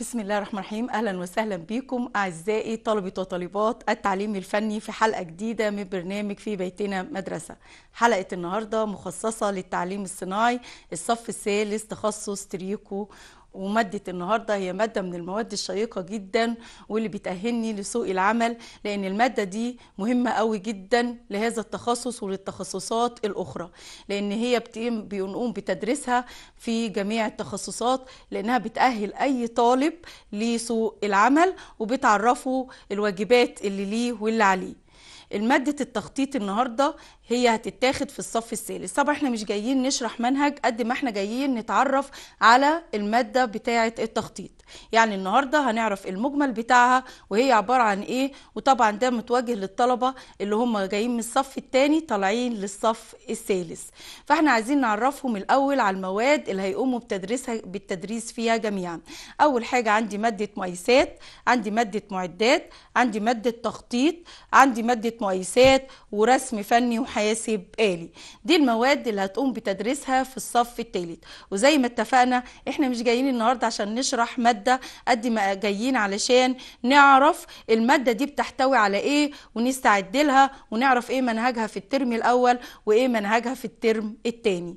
بسم الله الرحمن الرحيم اهلا وسهلا بكم اعزائي طلبه وطالبات التعليم الفني في حلقه جديده من برنامج في بيتنا مدرسه حلقه النهارده مخصصه للتعليم الصناعي الصف الثالث تخصص تريكو ومادة النهاردة هي مادة من المواد الشيقة جدا واللي بتأهلني لسوق العمل لأن المادة دي مهمة قوي جدا لهذا التخصص وللتخصصات الأخرى لأن هي بنقوم بتدريسها في جميع التخصصات لأنها بتأهل أي طالب لسوق العمل وبتعرفه الواجبات اللي ليه واللي عليه المادة التخطيط النهاردة هي هتتاخد في الصف الثالث طبعا احنا مش جايين نشرح منهج قد ما احنا جايين نتعرف على الماده بتاعه التخطيط يعني النهارده هنعرف المجمل بتاعها وهي عباره عن ايه وطبعا ده متوجه للطلبه اللي هم جايين من الصف الثاني طالعين للصف الثالث فاحنا عايزين نعرفهم الاول على المواد اللي هيقوموا بتدريسها بالتدريس فيها جميعا اول حاجه عندي ماده مقايسات عندي ماده معدات عندي ماده تخطيط عندي ماده مقايسات ورسم فني وحاجة. حياسب آلي دي المواد اللي هتقوم بتدريسها في الصف الثالث وزي ما اتفقنا احنا مش جايين النهارده عشان نشرح مادة قد ما جايين علشان نعرف المادة دي بتحتوي على ايه ونستعد لها ونعرف ايه منهجها في الترم الاول وايه منهجها في الترم الثاني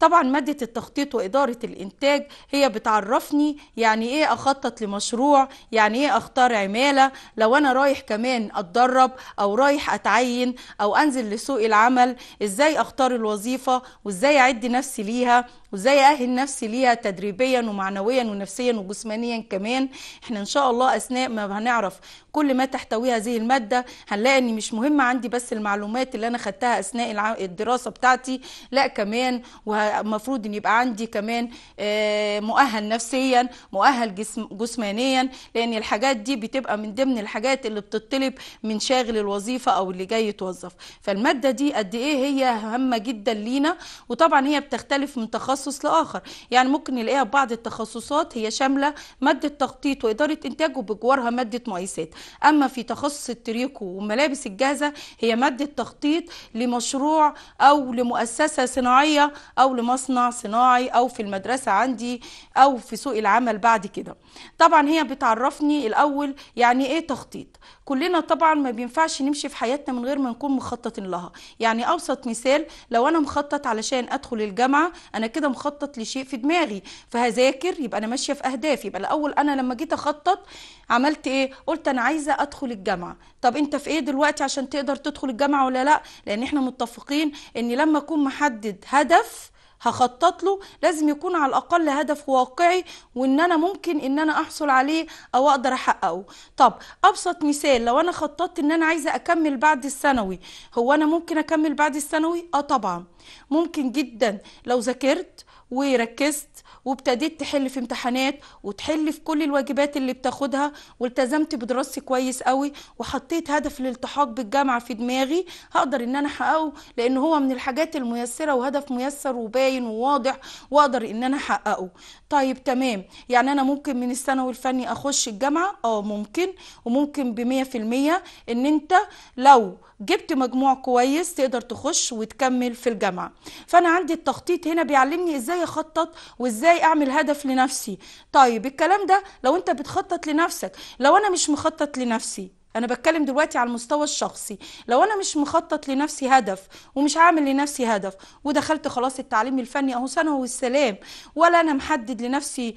طبعا مادة التخطيط وإدارة الإنتاج هي بتعرفني يعني إيه أخطط لمشروع يعني إيه أختار عمالة لو أنا رايح كمان أتدرب أو رايح أتعين أو أنزل لسوق العمل إزاي أختار الوظيفة وإزاي أعد نفسي ليها وازاي اهل نفسي ليها تدريبيا ومعنويا ونفسيا وجسمانيا كمان احنا ان شاء الله اثناء ما هنعرف كل ما تحتويه هذه الماده هنلاقي ان مش مهم عندي بس المعلومات اللي انا خدتها اثناء الدراسه بتاعتي لا كمان ومفروض ان يبقى عندي كمان آه، مؤهل نفسيا مؤهل جسم جسمانيا لان الحاجات دي بتبقى من ضمن الحاجات اللي بتطلب من شاغل الوظيفه او اللي جاي يتوظف فالماده دي قد ايه هي هامه جدا لينا وطبعا هي بتختلف من تخصص تخصص لاخر يعني ممكن نلاقيها في بعض التخصصات هي شامله ماده تخطيط واداره انتاج وبجوارها ماده مقايسات اما في تخصص التريكو وملابس الجاهزه هي ماده تخطيط لمشروع او لمؤسسه صناعيه او لمصنع صناعي او في المدرسه عندي او في سوق العمل بعد كده طبعا هي بتعرفني الاول يعني ايه تخطيط كلنا طبعا ما بينفعش نمشي في حياتنا من غير ما نكون مخطط لها يعني ابسط مثال لو انا مخطط علشان ادخل الجامعه انا كده مخطط لشيء في دماغي فهذاكر يبقى انا ماشيه في اهدافي يبقى الاول انا لما جيت اخطط عملت ايه قلت انا عايزه ادخل الجامعه طب انت في ايه دلوقتي عشان تقدر تدخل الجامعه ولا لا لان احنا متفقين ان لما اكون محدد هدف هخطط له لازم يكون على الاقل هدف واقعي وان انا ممكن ان انا احصل عليه او اقدر احققه طب ابسط مثال لو انا خططت ان انا عايزه اكمل بعد الثانوي هو انا ممكن اكمل بعد الثانوي اه طبعا ممكن جدا لو ذاكرت وركزت وابتديت تحل في امتحانات وتحل في كل الواجبات اللي بتاخدها والتزمت بدراستي كويس قوي وحطيت هدف الالتحاق بالجامعه في دماغي هقدر ان انا احققه لان هو من الحاجات الميسره وهدف ميسر وباين وواضح واقدر ان انا احققه طيب تمام يعني انا ممكن من الثانوي الفني اخش الجامعه اه ممكن وممكن ب 100% ان انت لو جبت مجموع كويس تقدر تخش وتكمل في الجامعه فانا عندي التخطيط هنا بيعلمني ازاي اخطط وازاي اعمل هدف لنفسي طيب الكلام ده لو انت بتخطط لنفسك لو انا مش مخطط لنفسي انا بتكلم دلوقتي على المستوى الشخصي لو انا مش مخطط لنفسي هدف ومش هعمل لنفسي هدف ودخلت خلاص التعليم الفني اهو سنه والسلام ولا انا محدد لنفسي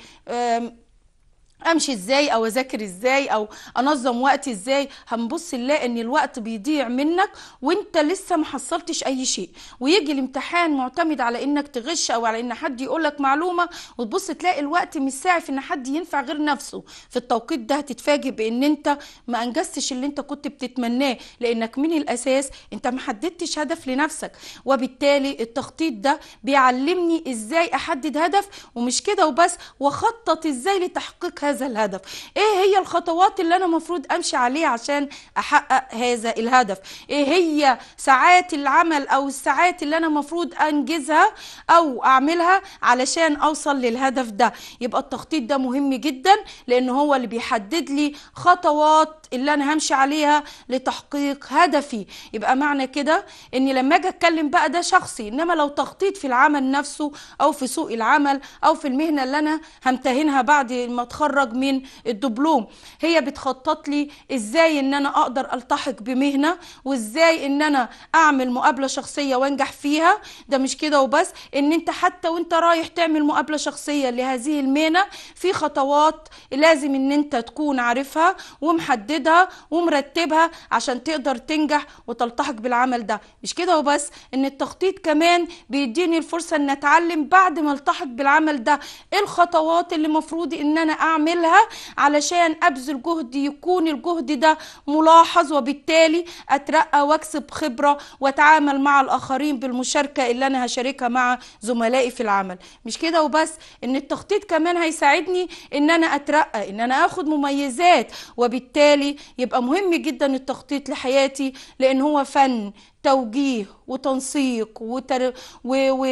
امشي ازاي او اذاكر ازاي او انظم وقتي ازاي هنبص نلاقي ان الوقت بيضيع منك وانت لسه ما حصلتش اي شيء ويجي الامتحان معتمد على انك تغش او على ان حد يقول لك معلومه وتبص تلاقي الوقت مش ساعي في ان حد ينفع غير نفسه في التوقيت ده هتتفاجئ بان انت ما انجزتش اللي انت كنت بتتمناه لانك من الاساس انت ما حددتش هدف لنفسك وبالتالي التخطيط ده بيعلمني ازاي احدد هدف ومش كده وبس واخطط ازاي لتحقيق هدف هذا الهدف ايه هي الخطوات اللي انا مفروض امشي عليها عشان احقق هذا الهدف ايه هي ساعات العمل او الساعات اللي انا مفروض انجزها او اعملها علشان اوصل للهدف ده يبقى التخطيط ده مهم جدا لان هو اللي بيحدد لي خطوات اللي انا همشي عليها لتحقيق هدفي يبقى معنى كده ان لما اجي اتكلم بقى ده شخصي انما لو تخطيط في العمل نفسه او في سوق العمل او في المهنه اللي انا همتهنها بعد ما اتخرج اتخرج من الدبلوم هي بتخطط لي ازاي ان انا اقدر التحق بمهنه وازاي ان انا اعمل مقابله شخصيه وانجح فيها ده مش كده وبس ان انت حتى وانت رايح تعمل مقابله شخصيه لهذه المهنه في خطوات لازم ان انت تكون عارفها ومحددها ومرتبها عشان تقدر تنجح وتلتحق بالعمل ده مش كده وبس ان التخطيط كمان بيديني الفرصه ان اتعلم بعد ما التحق بالعمل ده ايه الخطوات اللي المفروض ان انا اعمل أعملها علشان أبذل جهد يكون الجهد ده ملاحظ وبالتالي أترقى وأكسب خبرة وأتعامل مع الآخرين بالمشاركة اللي أنا هشاركها مع زملائي في العمل مش كده وبس إن التخطيط كمان هيساعدني إن أنا أترقى إن أنا أخد مميزات وبالتالي يبقى مهم جدا التخطيط لحياتي لأن هو فن توجيه وتنسيق وتر... و... و...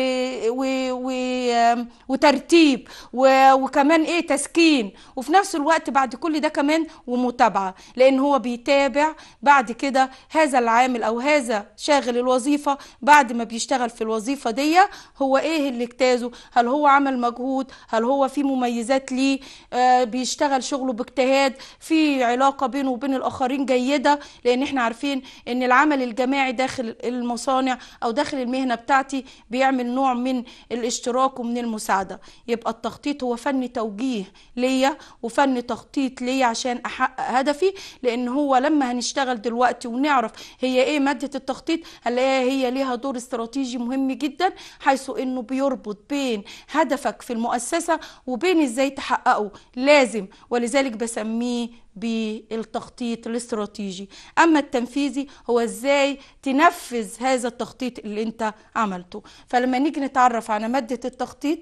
و... و... وترتيب و... وكمان ايه تسكين وفي نفس الوقت بعد كل ده كمان ومتابعه لان هو بيتابع بعد كده هذا العامل او هذا شاغل الوظيفه بعد ما بيشتغل في الوظيفه دي هو ايه اللي اجتازه هل هو عمل مجهود هل هو في مميزات ليه آه بيشتغل شغله باجتهاد في علاقه بينه وبين الاخرين جيده لان احنا عارفين ان العمل الجماعي داخل داخل المصانع او داخل المهنه بتاعتي بيعمل نوع من الاشتراك ومن المساعده يبقى التخطيط هو فن توجيه ليا وفن تخطيط ليا عشان احقق هدفي لان هو لما هنشتغل دلوقتي ونعرف هي ايه ماده التخطيط هنلاقيها هي ليها دور استراتيجي مهم جدا حيث انه بيربط بين هدفك في المؤسسه وبين ازاي تحققه لازم ولذلك بسميه بالتخطيط الاستراتيجي اما التنفيذي هو ازاي تنفذ هذا التخطيط اللي انت عملته فلما نيجي نتعرف على ماده التخطيط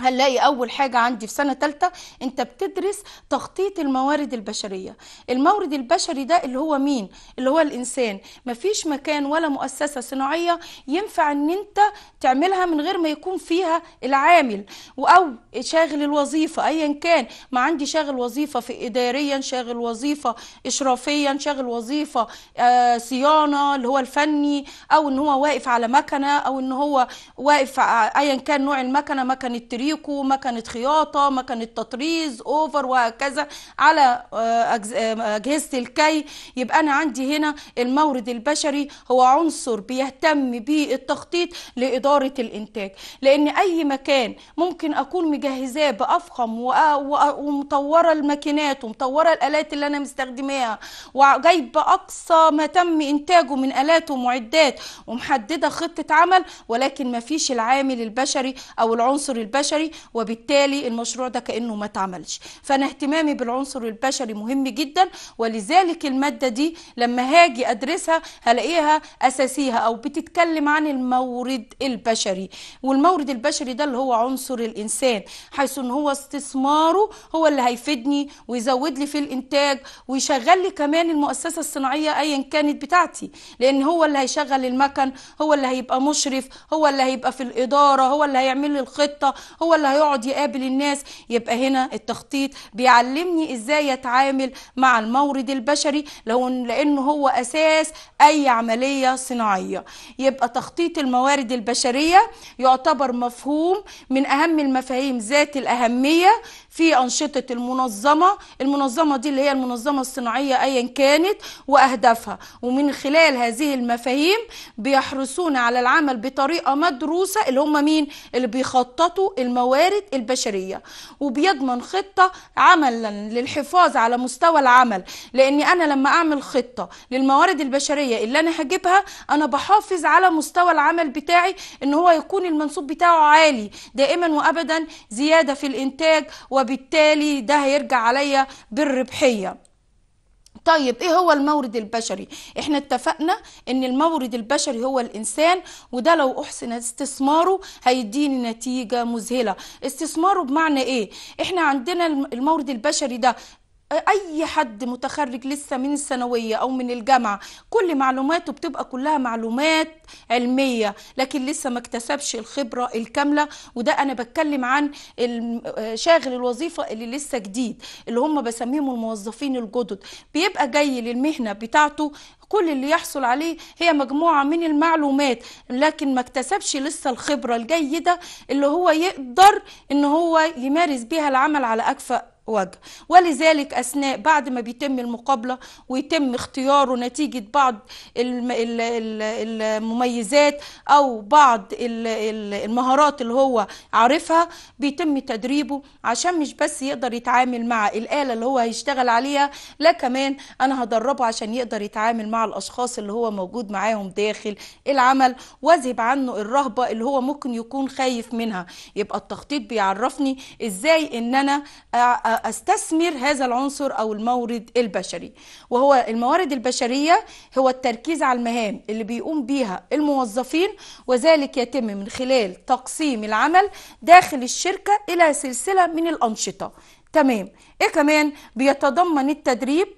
هنلاقي اول حاجه عندي في سنه ثالثه انت بتدرس تخطيط الموارد البشريه المورد البشري ده اللي هو مين اللي هو الانسان مفيش مكان ولا مؤسسه صناعيه ينفع ان انت تعملها من غير ما يكون فيها العامل او شاغل الوظيفه ايا كان ما عندي شاغل وظيفه في اداريا شاغل وظيفه اشرافيا شاغل وظيفه آه صيانه اللي هو الفني او ان هو واقف على مكنه او ان هو واقف ايا كان نوع المكنه مكنه التريد ما مكنه خياطه مكنه تطريز اوفر وهكذا على آه، آه، اجهزه الكي يبقى انا عندي هنا المورد البشري هو عنصر بيهتم بالتخطيط لاداره الانتاج لان اي مكان ممكن اكون مجهزاه بافخم ومطوره الماكينات ومطوره الالات اللي انا مستخدماها وجايب اقصى ما تم انتاجه من الات ومعدات ومحدده خطه عمل ولكن ما فيش العامل البشري او العنصر البشري البشري وبالتالي المشروع ده كانه ما اتعملش فانا اهتمامي بالعنصر البشري مهم جدا ولذلك الماده دي لما هاجي ادرسها هلاقيها اساسيها او بتتكلم عن المورد البشري والمورد البشري ده اللي هو عنصر الانسان حيث ان هو استثماره هو اللي هيفيدني ويزود لي في الانتاج ويشغل لي كمان المؤسسه الصناعيه ايا كانت بتاعتي لان هو اللي هيشغل المكن هو اللي هيبقى مشرف هو اللي هيبقى في الاداره هو اللي هيعمل لي الخطه هو هو اللي هيقعد يقابل الناس يبقى هنا التخطيط بيعلمني ازاي اتعامل مع المورد البشري لانه هو اساس اي عمليه صناعيه يبقى تخطيط الموارد البشريه يعتبر مفهوم من اهم المفاهيم ذات الاهميه في أنشطة المنظمة المنظمة دي اللي هي المنظمة الصناعية أيا كانت وأهدافها ومن خلال هذه المفاهيم بيحرصون على العمل بطريقة مدروسة اللي هم مين اللي بيخططوا الموارد البشرية وبيضمن خطة عملا للحفاظ على مستوى العمل لأن أنا لما أعمل خطة للموارد البشرية اللي أنا هجيبها أنا بحافظ على مستوى العمل بتاعي إن هو يكون المنسوب بتاعه عالي دائما وأبدا زيادة في الإنتاج و فبالتالي ده هيرجع عليا بالربحيه طيب ايه هو المورد البشري احنا اتفقنا ان المورد البشري هو الانسان وده لو احسن استثماره هيديني نتيجة مذهلة استثماره بمعنى ايه احنا عندنا المورد البشري ده اي حد متخرج لسه من الثانويه او من الجامعه كل معلوماته بتبقى كلها معلومات علميه لكن لسه ما اكتسبش الخبره الكامله وده انا بتكلم عن شاغل الوظيفه اللي لسه جديد اللي هم بسميهم الموظفين الجدد بيبقى جاي للمهنه بتاعته كل اللي يحصل عليه هي مجموعة من المعلومات لكن ما اكتسبش لسه الخبرة الجيدة اللي هو يقدر ان هو يمارس بيها العمل على أكفأ وجه ولذلك أثناء بعد ما بيتم المقابلة ويتم اختياره نتيجة بعض المميزات أو بعض المهارات اللي هو عارفها بيتم تدريبه عشان مش بس يقدر يتعامل مع الآلة اللي هو هيشتغل عليها لا كمان أنا هدربه عشان يقدر يتعامل مع الأشخاص اللي هو موجود معاهم داخل العمل واذهب عنه الرهبة اللي هو ممكن يكون خايف منها يبقى التخطيط بيعرفني إزاي إن أنا استثمر هذا العنصر او المورد البشري وهو الموارد البشريه هو التركيز على المهام اللي بيقوم بيها الموظفين وذلك يتم من خلال تقسيم العمل داخل الشركه الى سلسله من الانشطه تمام ايه كمان بيتضمن التدريب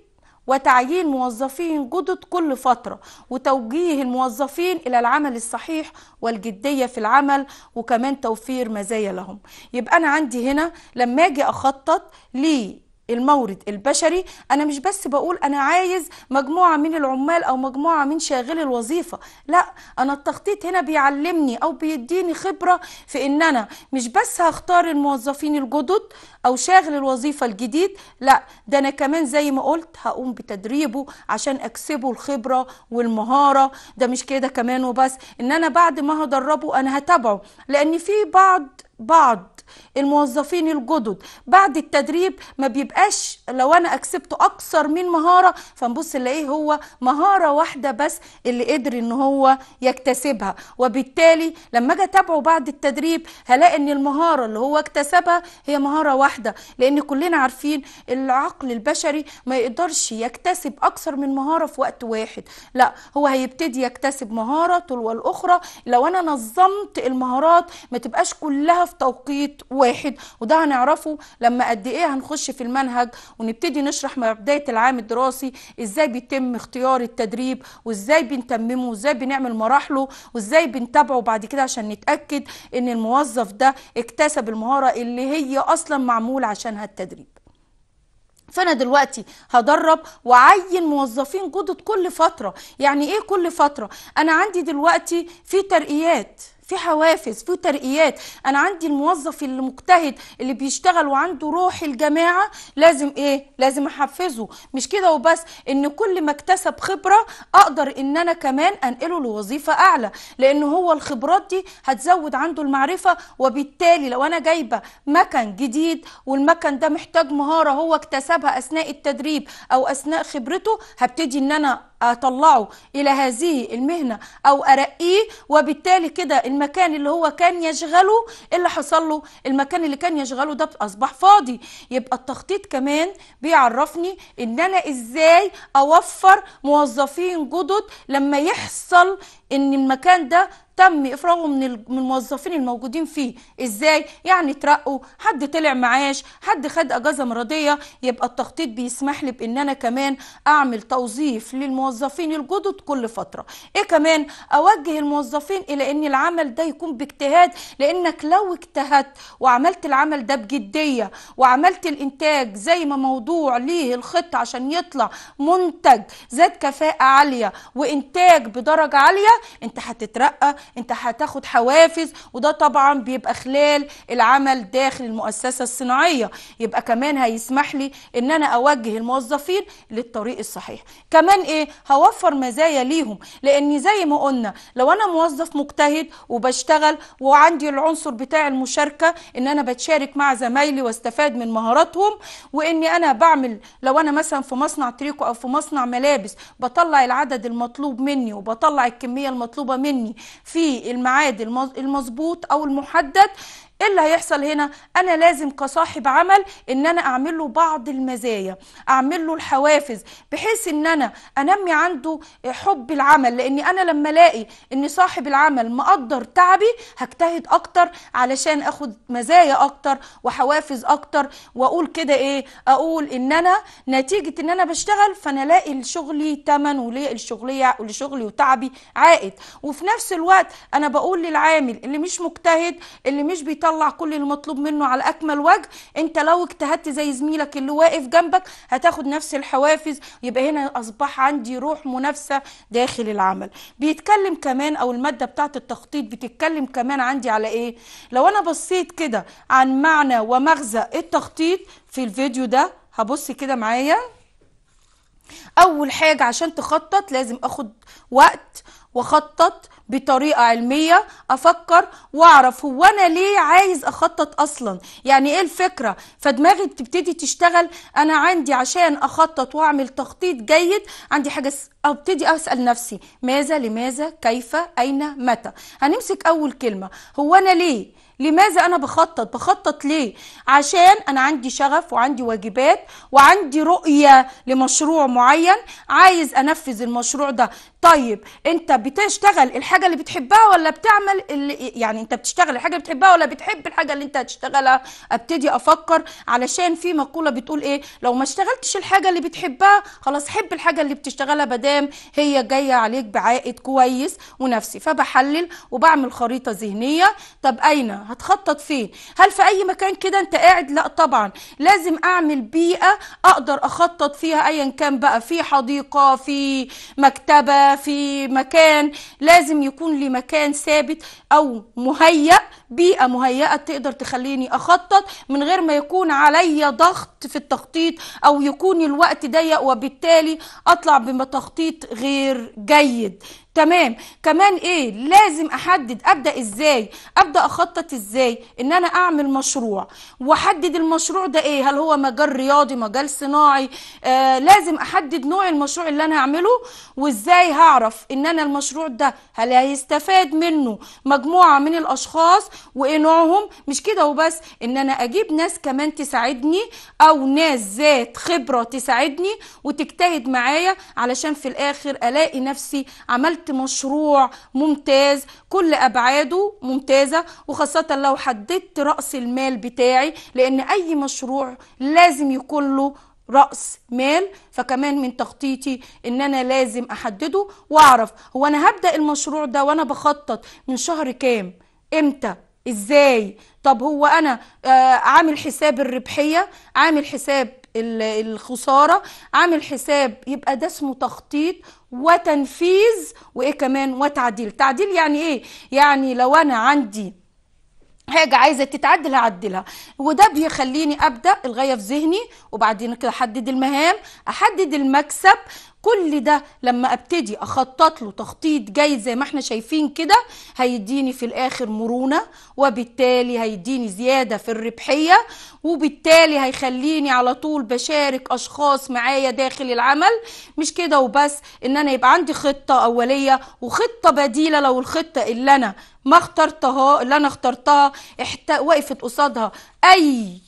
وتعيين موظفين جدد كل فترة وتوجيه الموظفين إلى العمل الصحيح والجدية في العمل وكمان توفير مزايا لهم يبقى أنا عندي هنا لما أجي أخطط لي المورد البشري انا مش بس بقول انا عايز مجموعه من العمال او مجموعه من شاغلي الوظيفه لا انا التخطيط هنا بيعلمني او بيديني خبره في ان انا مش بس هختار الموظفين الجدد او شاغل الوظيفه الجديد لا ده انا كمان زي ما قلت هقوم بتدريبه عشان اكسبه الخبره والمهاره ده مش كده كمان وبس ان انا بعد ما هدربه انا هتابعه لان في بعض بعض الموظفين الجدد بعد التدريب ما بيبقاش لو انا اكسبت اكثر من مهاره فنبص نلاقيه هو مهاره واحده بس اللي قدر ان هو يكتسبها وبالتالي لما اجي اتابعه بعد التدريب هلاقي ان المهاره اللي هو اكتسبها هي مهاره واحده لان كلنا عارفين العقل البشري ما يقدرش يكتسب اكثر من مهاره في وقت واحد لا هو هيبتدي يكتسب مهاره تلو الاخرى لو انا نظمت المهارات ما تبقاش كلها في توقيت واحد وده هنعرفه لما قد ايه هنخش في المنهج ونبتدي نشرح مع بدايه العام الدراسي ازاي بيتم اختيار التدريب وازاي بنتممه وازاي بنعمل مراحله وازاي بنتابعه بعد كده عشان نتاكد ان الموظف ده اكتسب المهاره اللي هي اصلا معمول عشانها التدريب فانا دلوقتي هدرب وعين موظفين جدد كل فتره يعني ايه كل فتره انا عندي دلوقتي في ترقيات في حوافز في ترقيات انا عندي الموظف اللي مجتهد اللي بيشتغل وعنده روح الجماعه لازم ايه لازم احفزه مش كده وبس ان كل ما اكتسب خبره اقدر ان انا كمان انقله لوظيفه اعلى لان هو الخبرات دي هتزود عنده المعرفه وبالتالي لو انا جايبه مكن جديد والمكن ده محتاج مهاره هو اكتسبها اثناء التدريب او اثناء خبرته هبتدي ان انا اطلعه الى هذه المهنه او ارقيه وبالتالي كده المكان اللي هو كان يشغله اللي حصل له المكان اللي كان يشغله ده اصبح فاضي يبقى التخطيط كمان بيعرفني ان انا ازاي اوفر موظفين جدد لما يحصل ان المكان ده تم افراغه من الموظفين الموجودين فيه ازاي يعني ترقوا حد طلع معاش حد خد اجازه مرضيه يبقى التخطيط بيسمح لي بان انا كمان اعمل توظيف للموظفين الجدد كل فتره ايه كمان اوجه الموظفين الى ان العمل ده يكون باجتهاد لانك لو اجتهدت وعملت العمل ده بجديه وعملت الانتاج زي ما موضوع ليه الخط عشان يطلع منتج ذات كفاءه عاليه وانتاج بدرجه عاليه انت هتترقى انت هتاخد حوافز وده طبعا بيبقى خلال العمل داخل المؤسسه الصناعيه يبقى كمان هيسمح لي ان انا اوجه الموظفين للطريق الصحيح كمان ايه هوفر مزايا ليهم لان زي ما قلنا لو انا موظف مجتهد وبشتغل وعندي العنصر بتاع المشاركه ان انا بتشارك مع زمايلي واستفاد من مهاراتهم واني انا بعمل لو انا مثلا في مصنع تريكو او في مصنع ملابس بطلع العدد المطلوب مني وبطلع الكميه المطلوبه مني في في الميعاد المظبوط او المحدد ايه اللي هيحصل هنا انا لازم كصاحب عمل ان انا اعمل له بعض المزايا اعمل له الحوافز بحيث ان انا انمي عنده حب العمل لان انا لما الاقي ان صاحب العمل مقدر تعبي هجتهد اكتر علشان اخد مزايا اكتر وحوافز اكتر واقول كده ايه اقول ان انا نتيجه ان انا بشتغل فانا الاقي لشغلي تمن وليه الشغليه ولشغلي وتعبي عائد وفي نفس الوقت انا بقول للعامل اللي مش مجتهد اللي مش بيطلع يطلع كل المطلوب منه على اكمل وجه انت لو اجتهدت زي زميلك اللي واقف جنبك هتاخد نفس الحوافز يبقى هنا اصبح عندي روح منافسه داخل العمل بيتكلم كمان او الماده بتاعه التخطيط بتتكلم كمان عندي على ايه لو انا بصيت كده عن معنى ومغزى التخطيط في الفيديو ده هبص كده معايا اول حاجه عشان تخطط لازم اخد وقت واخطط بطريقه علميه افكر واعرف هو انا ليه عايز اخطط اصلا يعني ايه الفكره فدماغي بتبتدي تشتغل انا عندي عشان اخطط واعمل تخطيط جيد عندي حاجه ابتدي اسال نفسي ماذا لماذا كيف اين متى هنمسك اول كلمه هو انا ليه لماذا انا بخطط بخطط ليه عشان انا عندي شغف وعندي واجبات وعندي رؤيه لمشروع معين عايز انفذ المشروع ده طيب انت بتشتغل الحاجه اللي بتحبها ولا بتعمل اللي يعني انت بتشتغل الحاجه اللي بتحبها ولا بتحب الحاجه اللي انت هتشتغلها ابتدي افكر علشان في مقوله بتقول ايه لو ما اشتغلتش الحاجه اللي بتحبها خلاص حب الحاجه اللي بتشتغلها بدام هي جايه عليك بعائد كويس ونفسي فبحلل وبعمل خريطه ذهنيه طب اين هتخطط فين هل في اي مكان كده انت قاعد لا طبعا لازم اعمل بيئه اقدر اخطط فيها ايا كان بقى في حديقه في مكتبه في مكان لازم يكون لمكان ثابت أو مهيأ بيئه مهيئه تقدر تخليني اخطط من غير ما يكون عليا ضغط في التخطيط او يكون الوقت ضيق وبالتالي اطلع بتخطيط غير جيد تمام كمان ايه لازم احدد ابدا ازاي ابدا اخطط ازاي ان انا اعمل مشروع واحدد المشروع ده ايه هل هو مجال رياضي مجال صناعي آه لازم احدد نوع المشروع اللي انا هعمله وازاي هعرف ان انا المشروع ده هل هيستفاد منه مجموعه من الاشخاص وايه نوعهم مش كده وبس ان انا اجيب ناس كمان تساعدني او ناس ذات خبره تساعدني وتجتهد معايا علشان في الاخر الاقي نفسي عملت مشروع ممتاز كل ابعاده ممتازه وخاصه لو حددت راس المال بتاعي لان اي مشروع لازم يكون له راس مال فكمان من تخطيطي ان انا لازم احدده واعرف هو انا هبدا المشروع ده وانا بخطط من شهر كام امتى ازاي طب هو انا آه، عامل حساب الربحيه عامل حساب الخساره عامل حساب يبقى ده اسمه تخطيط وتنفيذ وايه كمان وتعديل تعديل يعني ايه يعني لو انا عندي حاجة عايزة تتعدل هعدلها وده بيخليني أبدأ الغاية في ذهني وبعدين كده أحدد المهام أحدد المكسب كل ده لما ابتدي اخطط له تخطيط جيد زي ما احنا شايفين كده هيديني في الاخر مرونة وبالتالي هيديني زيادة في الربحية وبالتالي هيخليني على طول بشارك اشخاص معايا داخل العمل مش كده وبس ان انا يبقى عندي خطة اولية وخطة بديلة لو الخطة اللي انا ما اخترتها اللي انا اخترتها احت... وقفت قصادها اي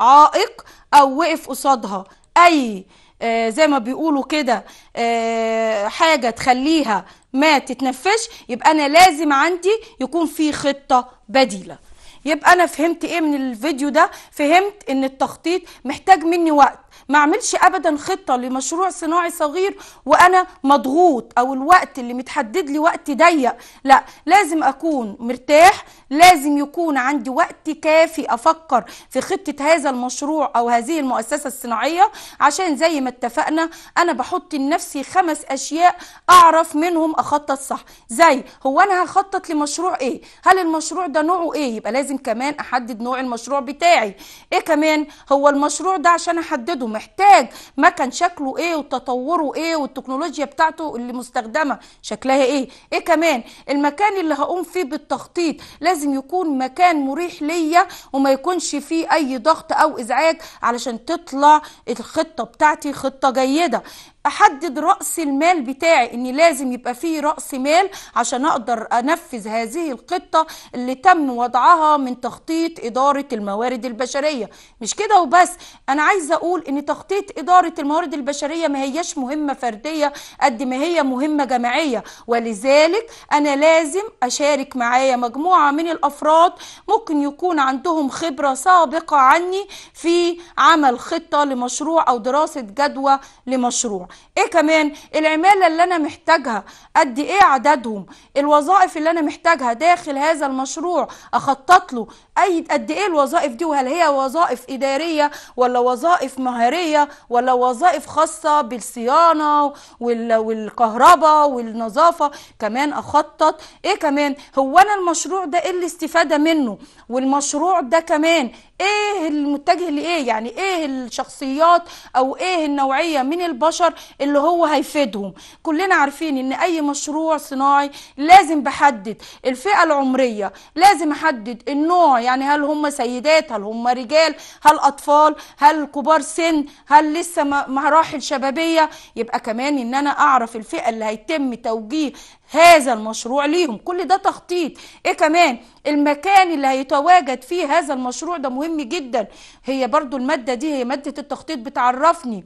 عائق او وقف قصادها اي آه، زي ما بيقولوا كده آه، حاجه تخليها ما تتنفش يبقى انا لازم عندي يكون في خطه بديله يبقى انا فهمت ايه من الفيديو ده فهمت ان التخطيط محتاج مني وقت ما اعملش ابدا خطه لمشروع صناعي صغير وانا مضغوط او الوقت اللي متحدد لي وقت ضيق لا لازم اكون مرتاح لازم يكون عندي وقت كافي افكر في خطه هذا المشروع او هذه المؤسسه الصناعيه عشان زي ما اتفقنا انا بحط لنفسي خمس اشياء اعرف منهم اخطط صح زي هو انا هخطط لمشروع ايه هل المشروع ده نوعه ايه يبقى لازم كمان احدد نوع المشروع بتاعي ايه كمان هو المشروع ده عشان احدده محتاج مكن شكله ايه وتطوره ايه والتكنولوجيا بتاعته اللي مستخدمه شكلها ايه ايه كمان المكان اللي هقوم فيه بالتخطيط لازم يكون مكان مريح ليا وما يكونش فيه اي ضغط او ازعاج علشان تطلع الخطه بتاعتي خطه جيده احدد راس المال بتاعي ان لازم يبقى فيه راس مال عشان اقدر انفذ هذه الخطه اللي تم وضعها من تخطيط اداره الموارد البشريه مش كده وبس انا عايزه اقول ان تخطيط اداره الموارد البشريه ما هياش مهمه فرديه قد ما هي مهمه جماعيه ولذلك انا لازم اشارك معايا مجموعه من الافراد ممكن يكون عندهم خبره سابقه عني في عمل خطه لمشروع او دراسه جدوى لمشروع ايه كمان العماله اللي انا محتاجها قد ايه عددهم الوظائف اللي انا محتاجها داخل هذا المشروع اخطط له اي قد ايه الوظائف دي وهل هي وظائف اداريه ولا وظائف مهاريه ولا وظائف خاصه بالصيانه والكهرباء والنظافه كمان اخطط ايه كمان هو انا المشروع ده ايه الاستفاده منه والمشروع ده كمان ايه المتجه لايه يعني ايه الشخصيات او ايه النوعيه من البشر اللي هو هيفيدهم كلنا عارفين ان اي مشروع صناعي لازم بحدد الفئه العمريه لازم احدد النوع يعني هل هم سيدات هل هم رجال هل أطفال هل كبار سن هل لسه مراحل شبابية يبقى كمان إن أنا أعرف الفئة اللي هيتم توجيه هذا المشروع ليهم كل ده تخطيط ايه كمان المكان اللي هيتواجد فيه هذا المشروع ده مهم جدا هي برضو المادة دي هي مادة التخطيط بتعرفني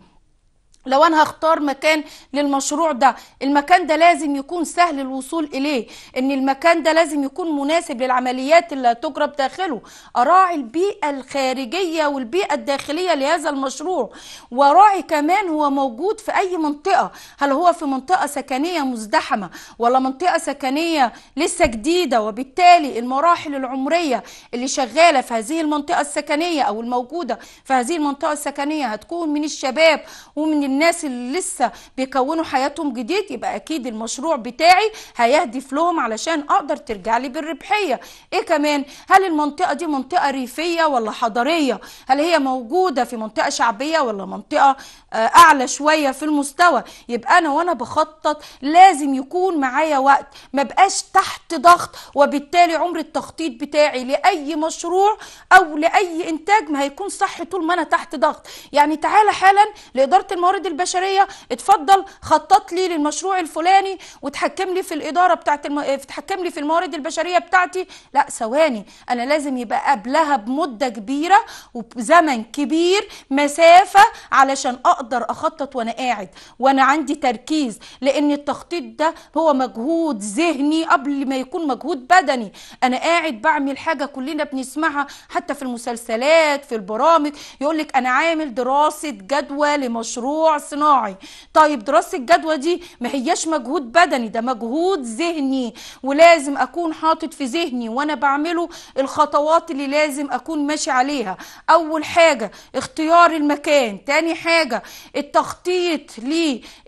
لو انا هختار مكان للمشروع ده المكان ده لازم يكون سهل الوصول اليه ان المكان ده لازم يكون مناسب للعمليات اللي هتجرى بداخله اراعي البيئه الخارجيه والبيئه الداخليه لهذا المشروع وراعي كمان هو موجود في اي منطقه هل هو في منطقه سكنيه مزدحمه ولا منطقه سكنيه لسه جديده وبالتالي المراحل العمريه اللي شغاله في هذه المنطقه السكنيه او الموجوده في هذه المنطقه السكنيه هتكون من الشباب ومن الناس اللي لسه بيكونوا حياتهم جديد يبقى اكيد المشروع بتاعي هيهدف لهم علشان اقدر ترجع لي بالربحيه ايه كمان هل المنطقه دي منطقه ريفيه ولا حضريه هل هي موجوده في منطقه شعبيه ولا منطقه آه، اعلى شويه في المستوى يبقى انا وانا بخطط لازم يكون معايا وقت ما بقاش تحت ضغط وبالتالي عمر التخطيط بتاعي لاي مشروع او لاي انتاج ما هيكون صح طول ما انا تحت ضغط يعني تعالى حالا لاداره الموارد الموارد البشريه اتفضل خطط لي للمشروع الفلاني وتحكم لي في الاداره بتاعت الم... آه، تحكم لي في الموارد البشريه بتاعتي لا ثواني انا لازم يبقى قبلها بمده كبيره وزمن كبير مسافه علشان اقدر اخطط وانا قاعد وانا عندي تركيز لان التخطيط ده هو مجهود ذهني قبل ما يكون مجهود بدني انا قاعد بعمل حاجه كلنا بنسمعها حتى في المسلسلات في البرامج يقول لك انا عامل دراسه جدوى لمشروع الصناعي طيب دراسه الجدوى دي ما هياش مجهود بدني ده مجهود ذهني ولازم اكون حاطط في ذهني وانا بعمله الخطوات اللي لازم اكون ماشي عليها اول حاجه اختيار المكان تاني حاجه التخطيط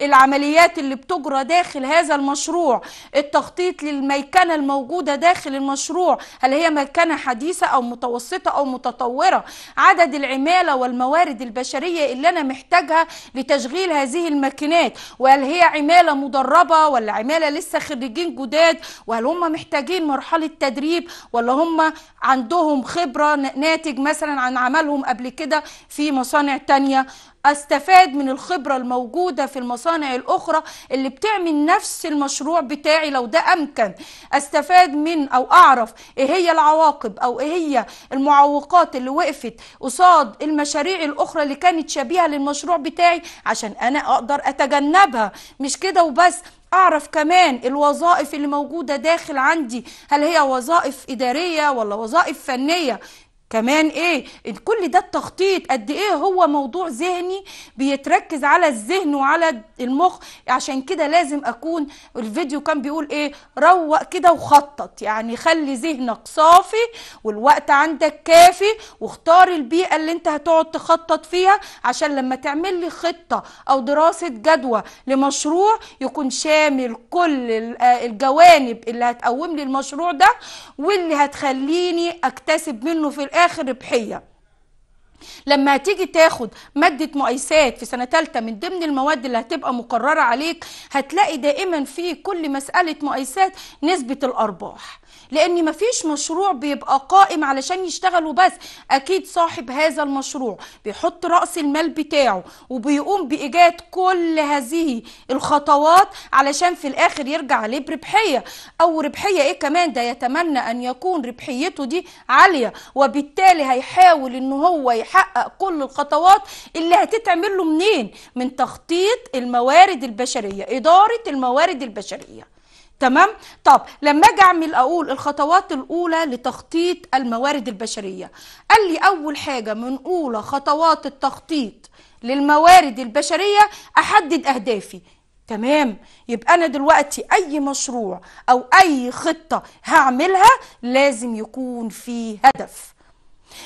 للعمليات اللي بتجرى داخل هذا المشروع التخطيط للميكنه الموجوده داخل المشروع هل هي ميكنه حديثه او متوسطه او متطوره عدد العماله والموارد البشريه اللي انا محتاجها لت تشغيل هذه الماكينات وهل هي عمالة مدربة ولا عمالة لسه خريجين جداد وهل هم محتاجين مرحلة تدريب ولا هم عندهم خبرة ناتج مثلا عن عملهم قبل كده في مصانع تانية استفاد من الخبرة الموجودة في المصانع الاخرى اللي بتعمل نفس المشروع بتاعي لو ده امكن استفاد من او اعرف ايه هي العواقب او ايه هي المعوقات اللي وقفت قصاد المشاريع الاخرى اللي كانت شبيهة للمشروع بتاعي عشان انا اقدر اتجنبها مش كده وبس اعرف كمان الوظائف اللي موجودة داخل عندي هل هي وظائف ادارية ولا وظائف فنية كمان ايه كل ده التخطيط قد ايه هو موضوع ذهني بيتركز على الذهن وعلى المخ عشان كده لازم اكون الفيديو كان بيقول ايه روق كده وخطط يعني خلي ذهنك صافي والوقت عندك كافي واختار البيئة اللي انت هتقعد تخطط فيها عشان لما تعمل لي خطة او دراسة جدوى لمشروع يكون شامل كل آه، الجوانب اللي هتقوم لي المشروع ده واللي هتخليني اكتسب منه في اخر ربحيه لما تيجي تاخد مادة مؤيسات في سنة تالتة من ضمن المواد اللي هتبقى مقررة عليك هتلاقي دائما في كل مسألة مؤيسات نسبة الأرباح لان مفيش مشروع بيبقى قائم علشان يشتغلوا بس اكيد صاحب هذا المشروع بيحط راس المال بتاعه وبيقوم بايجاد كل هذه الخطوات علشان في الاخر يرجع عليه بربحيه او ربحيه ايه كمان ده يتمنى ان يكون ربحيته دي عاليه وبالتالي هيحاول ان هو يحقق كل الخطوات اللي هتتعمل له منين من تخطيط الموارد البشريه اداره الموارد البشريه تمام طب لما اجي اعمل اقول الخطوات الاولى لتخطيط الموارد البشريه قال لي اول حاجه من اولى خطوات التخطيط للموارد البشريه احدد اهدافي تمام يبقى انا دلوقتي اي مشروع او اي خطه هعملها لازم يكون في هدف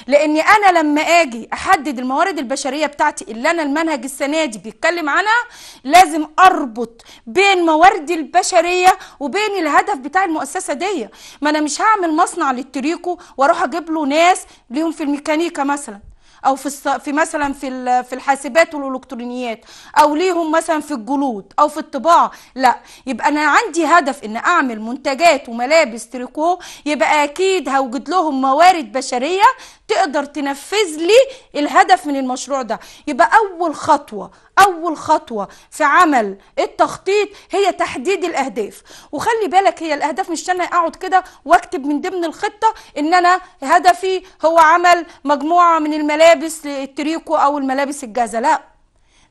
لان انا لما اجي احدد الموارد البشريه بتاعتي اللي انا المنهج السنه دي بيتكلم عنها لازم اربط بين مواردي البشريه وبين الهدف بتاع المؤسسه دي ما انا مش هعمل مصنع للتريكو واروح اجيب له ناس ليهم في الميكانيكا مثلا او في الص... في مثلا في في الحاسبات والالكترونيات او ليهم مثلا في الجلود او في الطباعه لا يبقى انا عندي هدف ان اعمل منتجات وملابس تريكو يبقى اكيد هوجد لهم موارد بشريه تقدر تنفذ لي الهدف من المشروع ده يبقى اول خطوه اول خطوه في عمل التخطيط هي تحديد الاهداف وخلي بالك هي الاهداف مش انا اقعد كده واكتب من ضمن الخطه ان انا هدفي هو عمل مجموعه من الملابس للتريكو او الملابس الجاهزه لا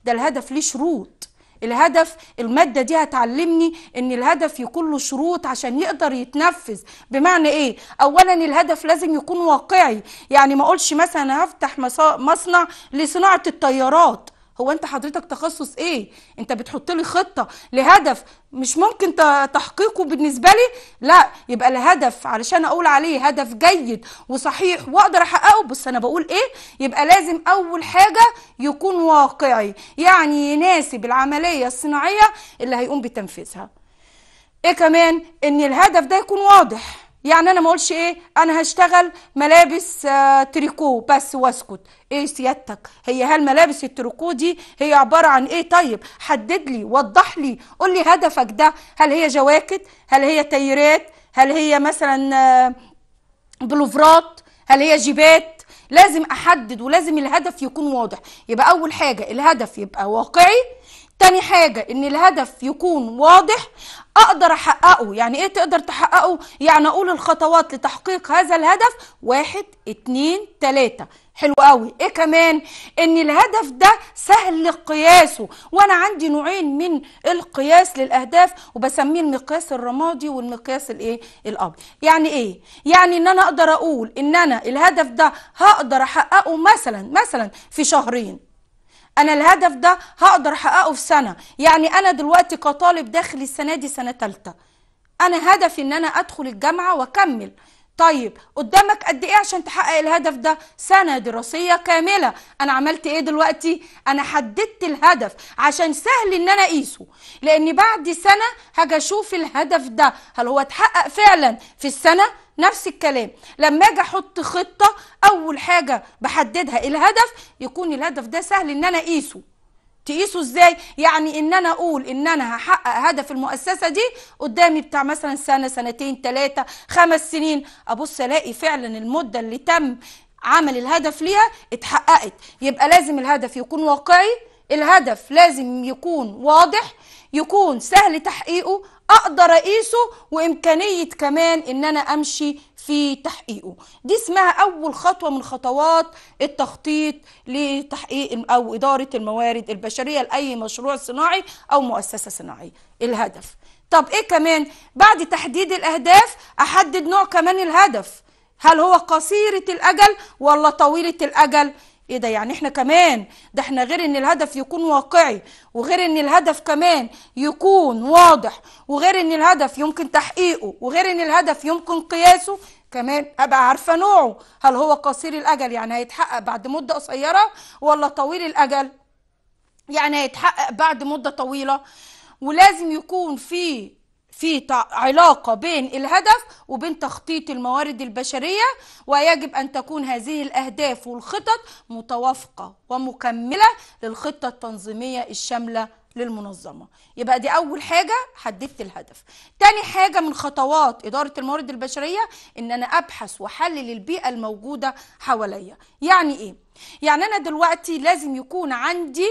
ده الهدف ليه شروط الهدف المادة دي هتعلمني ان الهدف يكون له شروط عشان يقدر يتنفذ بمعنى ايه اولا الهدف لازم يكون واقعي يعني ما اقولش مثلا هفتح مصنع لصناعة الطيارات هو انت حضرتك تخصص ايه انت بتحط لي خطه لهدف مش ممكن تحقيقه بالنسبه لي لا يبقى الهدف علشان اقول عليه هدف جيد وصحيح واقدر احققه بس انا بقول ايه يبقى لازم اول حاجه يكون واقعي يعني يناسب العمليه الصناعيه اللي هيقوم بتنفيذها ايه كمان ان الهدف ده يكون واضح يعني انا ما اقولش ايه انا هشتغل ملابس آه تريكو بس واسكت ايه سيادتك هي هل ملابس التريكو دي هي عباره عن ايه طيب حدد لي وضح لي قول لي هدفك ده هل هي جواكت هل هي تيرات هل هي مثلا آه، بلوفرات هل هي جيبات لازم احدد ولازم الهدف يكون واضح يبقى اول حاجه الهدف يبقى واقعي تاني حاجة ان الهدف يكون واضح اقدر احققه يعني ايه تقدر تحققه يعني اقول الخطوات لتحقيق هذا الهدف واحد اتنين تلاتة حلو قوي ايه كمان ان الهدف ده سهل قياسه وانا عندي نوعين من القياس للاهداف وبسميه المقياس الرمادي والمقياس الايه الابيض يعني ايه يعني ان انا اقدر اقول ان انا الهدف ده هقدر احققه مثلا مثلا في شهرين انا الهدف ده هقدر احققه في سنه يعني انا دلوقتي كطالب داخل السنه دي سنه ثالثه انا هدفي ان انا ادخل الجامعه واكمل طيب قدامك قد ايه عشان تحقق الهدف ده سنه دراسيه كامله انا عملت ايه دلوقتي انا حددت الهدف عشان سهل ان انا اقيسه لان بعد سنه هاجي اشوف الهدف ده هل هو اتحقق فعلا في السنه نفس الكلام لما اجي احط خطه اول حاجه بحددها الهدف يكون الهدف ده سهل ان انا اقيسه تقيسه ازاي يعني ان انا اقول ان انا هحقق هدف المؤسسه دي قدامي بتاع مثلا سنه سنتين ثلاثه خمس سنين ابص الاقي فعلا المده اللي تم عمل الهدف ليها اتحققت يبقى لازم الهدف يكون واقعي الهدف لازم يكون واضح يكون سهل تحقيقه اقدر اقيسه وامكانيه كمان ان انا امشي في تحقيقه دي اسمها اول خطوه من خطوات التخطيط لتحقيق او اداره الموارد البشريه لاي مشروع صناعي او مؤسسه صناعيه الهدف طب ايه كمان بعد تحديد الاهداف احدد نوع كمان الهدف هل هو قصيره الاجل ولا طويله الاجل ايه ده يعني احنا كمان ده احنا غير ان الهدف يكون واقعي وغير ان الهدف كمان يكون واضح وغير ان الهدف يمكن تحقيقه وغير ان الهدف يمكن قياسه كمان ابقى عارفه نوعه هل هو قصير الاجل يعني هيتحقق بعد مده قصيره ولا طويل الاجل يعني هيتحقق بعد مده طويله ولازم يكون في في علاقة بين الهدف وبين تخطيط الموارد البشرية ويجب أن تكون هذه الأهداف والخطط متوافقة ومكملة للخطة التنظيمية الشاملة للمنظمة يبقى دي أول حاجة حددت الهدف تاني حاجة من خطوات إدارة الموارد البشرية إن أنا أبحث وأحلل البيئة الموجودة حواليا يعني إيه؟ يعني أنا دلوقتي لازم يكون عندي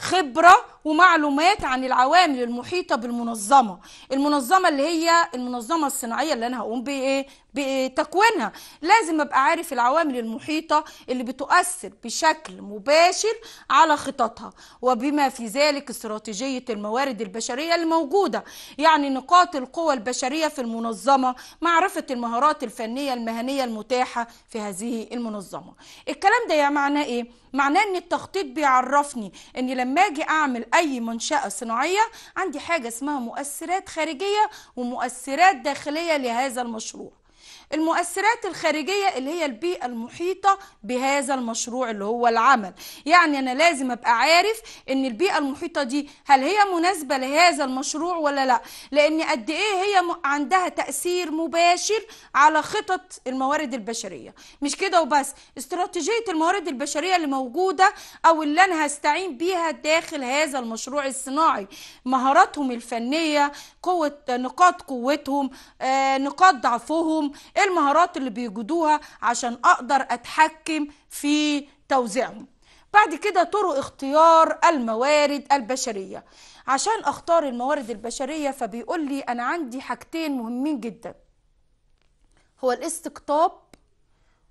خبرة ومعلومات عن العوامل المحيطة بالمنظمة المنظمة اللي هي المنظمة الصناعية اللي أنا هقوم بإيه بتكوينها لازم ابقى عارف العوامل المحيطه اللي بتؤثر بشكل مباشر على خططها وبما في ذلك استراتيجيه الموارد البشريه الموجوده يعني نقاط القوى البشريه في المنظمه معرفه المهارات الفنيه المهنيه المتاحه في هذه المنظمه الكلام ده معناه ايه معناه ان التخطيط بيعرفني ان لما اجي اعمل اي منشاه صناعيه عندي حاجه اسمها مؤثرات خارجيه ومؤثرات داخليه لهذا المشروع المؤثرات الخارجية اللي هي البيئة المحيطة بهذا المشروع اللي هو العمل يعني أنا لازم أبقى عارف أن البيئة المحيطة دي هل هي مناسبة لهذا المشروع ولا لا لأن قد إيه هي عندها تأثير مباشر على خطط الموارد البشرية مش كده وبس استراتيجية الموارد البشرية اللي موجودة أو اللي أنا هستعين بيها داخل هذا المشروع الصناعي مهاراتهم الفنية قوة نقاط قوتهم آه، نقاط ضعفهم ايه المهارات اللي بيجودوها عشان اقدر اتحكم في توزيعهم بعد كده طرق اختيار الموارد البشرية عشان اختار الموارد البشرية فبيقول لي انا عندي حاجتين مهمين جدا هو الاستقطاب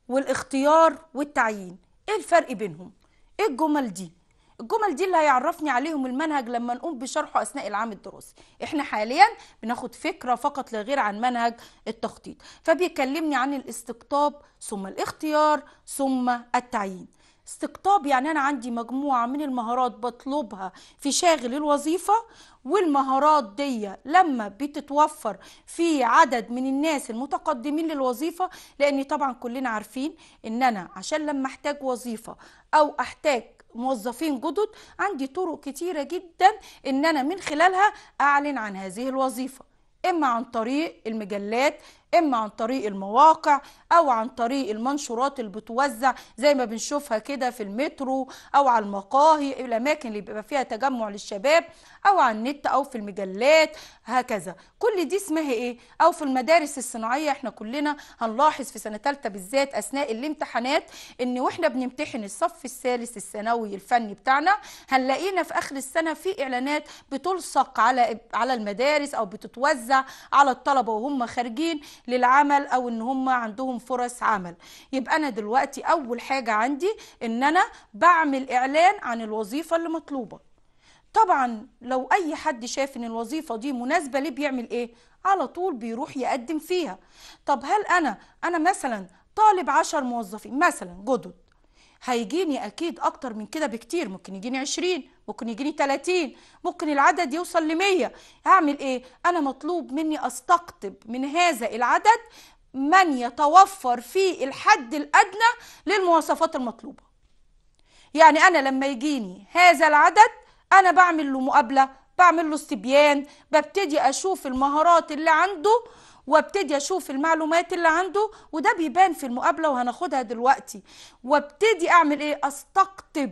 والاختيار والتعيين ايه الفرق بينهم ايه الجمل دي الجمل دي اللي هيعرفني عليهم المنهج لما نقوم بشرحه اثناء العام الدراسي احنا حاليا بناخد فكره فقط لا غير عن منهج التخطيط فبيكلمني عن الاستقطاب ثم الاختيار ثم التعيين استقطاب يعني انا عندي مجموعه من المهارات بطلبها في شاغل الوظيفه والمهارات دي لما بتتوفر في عدد من الناس المتقدمين للوظيفه لان طبعا كلنا عارفين ان انا عشان لما احتاج وظيفه او احتاج موظفين جدد عندي طرق كتيرة جدا ان انا من خلالها اعلن عن هذه الوظيفة اما عن طريق المجلات اما عن طريق المواقع او عن طريق المنشورات اللي بتوزع زي ما بنشوفها كده في المترو او على المقاهي الاماكن اللي بيبقى فيها تجمع للشباب او على النت او في المجلات هكذا كل دي اسمها ايه او في المدارس الصناعيه احنا كلنا هنلاحظ في سنه ثالثه بالذات اثناء الامتحانات ان واحنا بنمتحن الصف الثالث الثانوي الفني بتاعنا هنلاقينا في اخر السنه في اعلانات بتلصق على على المدارس او بتتوزع على الطلبه وهم خارجين للعمل او ان هم عندهم فرص عمل يبقى انا دلوقتي اول حاجه عندي ان انا بعمل اعلان عن الوظيفه اللي مطلوبه طبعا لو اي حد شاف ان الوظيفه دي مناسبه ليه بيعمل ايه على طول بيروح يقدم فيها طب هل انا انا مثلا طالب عشر موظفين مثلا جدد هيجيني اكيد اكتر من كده بكتير ممكن يجيني عشرين ممكن يجيني 30 ممكن العدد يوصل ل 100 ايه انا مطلوب مني استقطب من هذا العدد من يتوفر فيه الحد الادنى للمواصفات المطلوبه يعني انا لما يجيني هذا العدد انا بعمل له مقابله بعمل له استبيان ببتدي اشوف المهارات اللي عنده وابتدي اشوف المعلومات اللي عنده وده بيبان في المقابله وهناخدها دلوقتي وابتدي اعمل ايه استقطب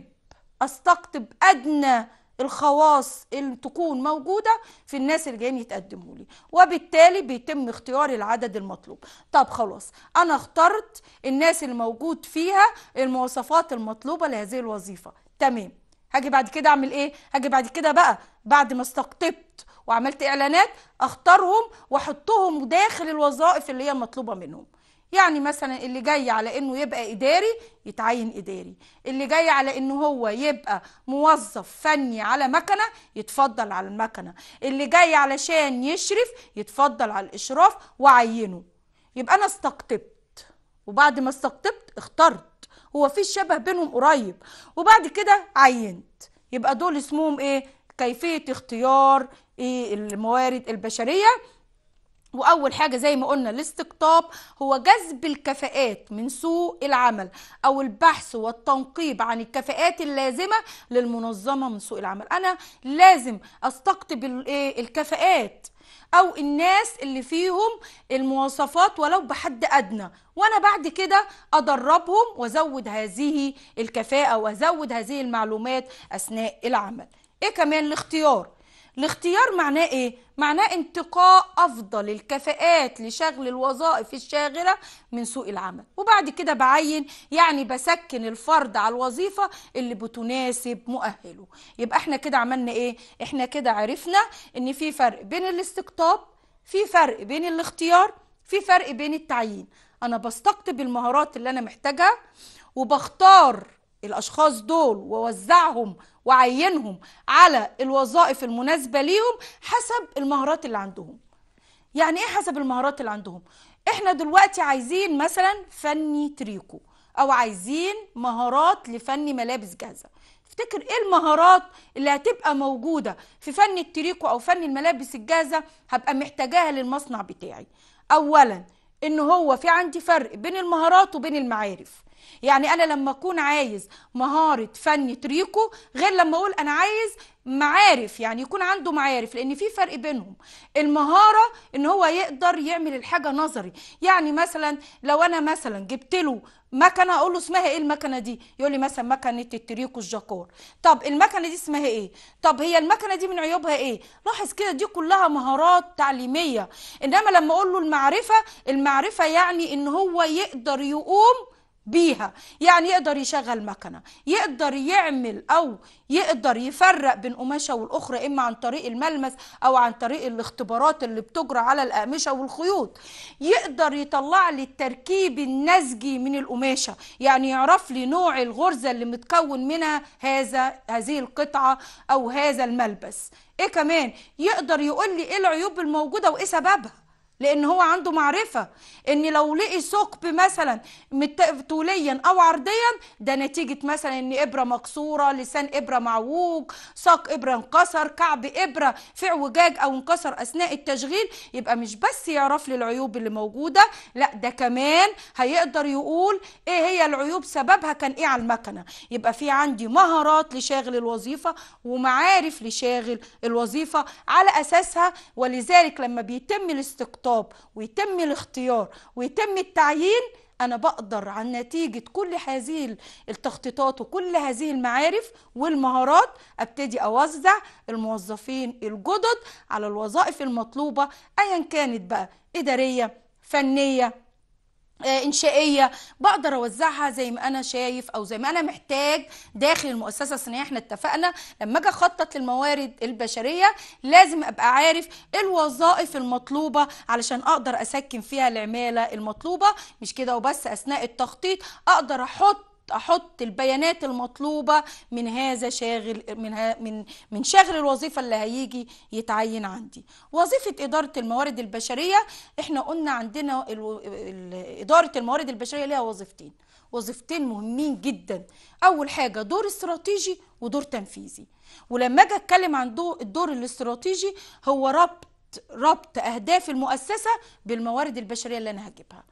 استقطب ادنى الخواص اللي تكون موجودة في الناس اللي جايين يتقدموا لي وبالتالي بيتم اختيار العدد المطلوب طب خلاص أنا اخترت الناس اللي موجود فيها المواصفات المطلوبة لهذه الوظيفة تمام هاجي بعد كده أعمل إيه؟ هاجي بعد كده بقى بعد ما استقطبت وعملت اعلانات اختارهم واحطهم داخل الوظائف اللي هي مطلوبه منهم يعني مثلا اللي جاي على انه يبقى اداري يتعين اداري اللي جاي على انه هو يبقى موظف فني على مكنه يتفضل على المكنه اللي جاي علشان يشرف يتفضل على الاشراف وعينه يبقى انا استقطبت وبعد ما استقطبت اخترت هو في شبه بينهم قريب وبعد كده عينت يبقى دول اسمهم ايه كيفيه اختيار ايه الموارد البشريه واول حاجه زي ما قلنا الاستقطاب هو جذب الكفاءات من سوق العمل او البحث والتنقيب عن الكفاءات اللازمه للمنظمه من سوق العمل انا لازم استقطب إيه، الكفاءات او الناس اللي فيهم المواصفات ولو بحد ادنى وانا بعد كده ادربهم وازود هذه الكفاءه وازود هذه المعلومات اثناء العمل ايه كمان الاختيار الاختيار معناه ايه معناه انتقاء افضل الكفاءات لشغل الوظائف الشاغره من سوق العمل وبعد كده بعين يعني بسكن الفرد على الوظيفه اللي بتناسب مؤهله يبقى احنا كده عملنا ايه احنا كده عرفنا ان في فرق بين الاستقطاب في فرق بين الاختيار في فرق بين التعيين انا بستقطب المهارات اللي انا محتاجها وبختار الاشخاص دول ووزعهم وعينهم على الوظائف المناسبة ليهم حسب المهارات اللي عندهم يعني ايه حسب المهارات اللي عندهم احنا دلوقتي عايزين مثلا فني تريكو او عايزين مهارات لفني ملابس جاهزه افتكر ايه المهارات اللي هتبقى موجوده في فن التريكو او فن الملابس الجاهزه هبقى محتاجاها للمصنع بتاعي اولا ان هو في عندي فرق بين المهارات وبين المعارف يعني انا لما اكون عايز مهاره فني تريكو غير لما اقول انا عايز معارف يعني يكون عنده معارف لان في فرق بينهم المهاره ان هو يقدر يعمل الحاجه نظري يعني مثلا لو انا مثلا جبت له مكنه اقول له اسمها ايه المكنه دي يقول لي مثلا مكنه التريكو الجاكور طب المكنه دي اسمها ايه طب هي المكنه دي من عيوبها ايه لاحظ كده دي كلها مهارات تعليميه انما لما اقول له المعرفه المعرفه يعني ان هو يقدر يقوم بيها يعني يقدر يشغل مكنة يقدر يعمل أو يقدر يفرق بين قماشة والأخرى إما عن طريق الملمس أو عن طريق الاختبارات اللي بتجرى على الأقمشة والخيوط يقدر يطلع لي التركيب النسجي من القماشة يعني يعرف لي نوع الغرزة اللي متكون منها هذا هذه القطعة أو هذا الملبس إيه كمان يقدر يقول لي إيه العيوب الموجودة وإيه سببها لان هو عنده معرفه ان لو لقي ثقب مثلا طوليا او عرضيا ده نتيجه مثلا ان ابره مكسوره لسان ابره معوج ساق ابره انكسر كعب ابره في اعوجاج او انكسر اثناء التشغيل يبقى مش بس يعرف لي العيوب اللي موجوده لا ده كمان هيقدر يقول ايه هي العيوب سببها كان ايه على المكنه يبقى في عندي مهارات لشاغل الوظيفه ومعارف لشاغل الوظيفه على اساسها ولذلك لما بيتم الاستقطاب الخطاب ويتم الاختيار ويتم التعيين أنا بقدر عن نتيجة كل هذه التخطيطات وكل هذه المعارف والمهارات أبتدي أوزع الموظفين الجدد على الوظائف المطلوبة أيا كانت بقى إدارية فنية آه، انشائيه بقدر اوزعها زي ما انا شايف او زي ما انا محتاج داخل المؤسسه الصناعيه احنا اتفقنا لما اجي اخطط للموارد البشريه لازم ابقى عارف الوظائف المطلوبه علشان اقدر اسكن فيها العماله المطلوبه مش كده وبس اثناء التخطيط اقدر احط احط البيانات المطلوبه من هذا شاغل من ها من من شاغل الوظيفه اللي هيجي يتعين عندي وظيفه اداره الموارد البشريه احنا قلنا عندنا اداره الموارد البشريه ليها وظيفتين وظيفتين مهمين جدا اول حاجه دور استراتيجي ودور تنفيذي ولما اجي اتكلم عن الدور الاستراتيجي هو ربط ربط اهداف المؤسسه بالموارد البشريه اللي انا هجيبها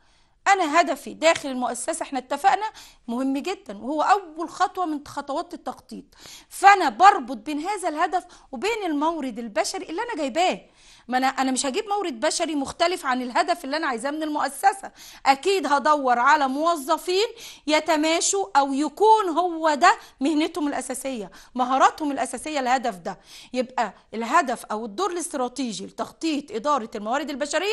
انا هدفي داخل المؤسسه احنا اتفقنا مهم جدا وهو اول خطوه من خطوات التخطيط فانا بربط بين هذا الهدف وبين المورد البشري اللي انا جايباه ما انا انا مش هجيب مورد بشري مختلف عن الهدف اللي انا عايزاه من المؤسسه اكيد هدور على موظفين يتماشوا او يكون هو ده مهنتهم الاساسيه مهاراتهم الاساسيه الهدف ده يبقى الهدف او الدور الاستراتيجي لتخطيط اداره الموارد البشريه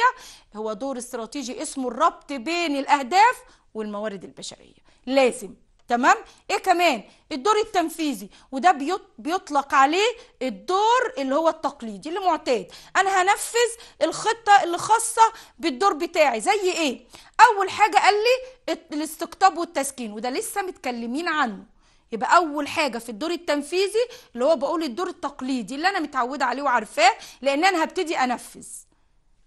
هو دور استراتيجي اسمه الربط بين الاهداف والموارد البشريه لازم تمام ايه كمان الدور التنفيذي وده بيطلق عليه الدور اللي هو التقليدي اللي معتاد انا هنفذ الخطه اللي خاصه بالدور بتاعي زي ايه اول حاجه قال لي الاستقطاب والتسكين وده لسه متكلمين عنه يبقى اول حاجه في الدور التنفيذي اللي هو بقول الدور التقليدي اللي انا متعوده عليه وعارفاه لان انا هبتدي انفذ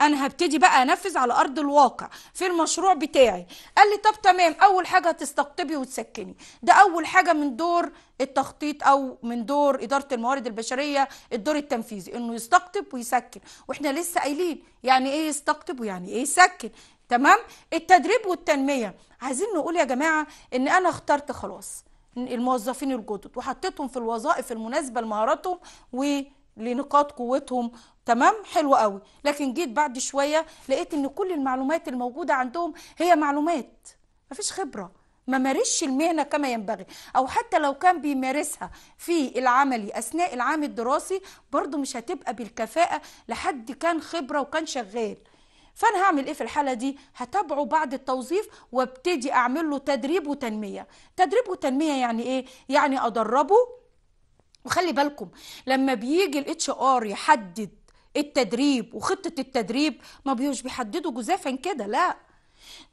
انا هبتدي بقى انفذ على ارض الواقع في المشروع بتاعي قال لي طب تمام اول حاجه هتستقطبي وتسكني ده اول حاجه من دور التخطيط او من دور اداره الموارد البشريه الدور التنفيذي انه يستقطب ويسكن واحنا لسه قايلين يعني ايه يستقطب ويعني ايه يسكن تمام التدريب والتنميه عايزين نقول يا جماعه ان انا اخترت خلاص الموظفين الجدد وحطيتهم في الوظائف المناسبه لمهاراتهم و لنقاط قوتهم تمام حلو قوي لكن جيت بعد شويه لقيت ان كل المعلومات الموجوده عندهم هي معلومات مفيش خبره ما مارسش المهنه كما ينبغي او حتى لو كان بيمارسها في العملي اثناء العام الدراسي برضو مش هتبقى بالكفاءه لحد كان خبره وكان شغال فانا هعمل ايه في الحاله دي هتابعه بعد التوظيف وابتدي اعمل له تدريب وتنميه تدريب وتنميه يعني ايه يعني ادربه وخلي بالكم لما بيجي الاتش ار يحدد التدريب وخطه التدريب ما بيوش بيحددوا جزافا كده لا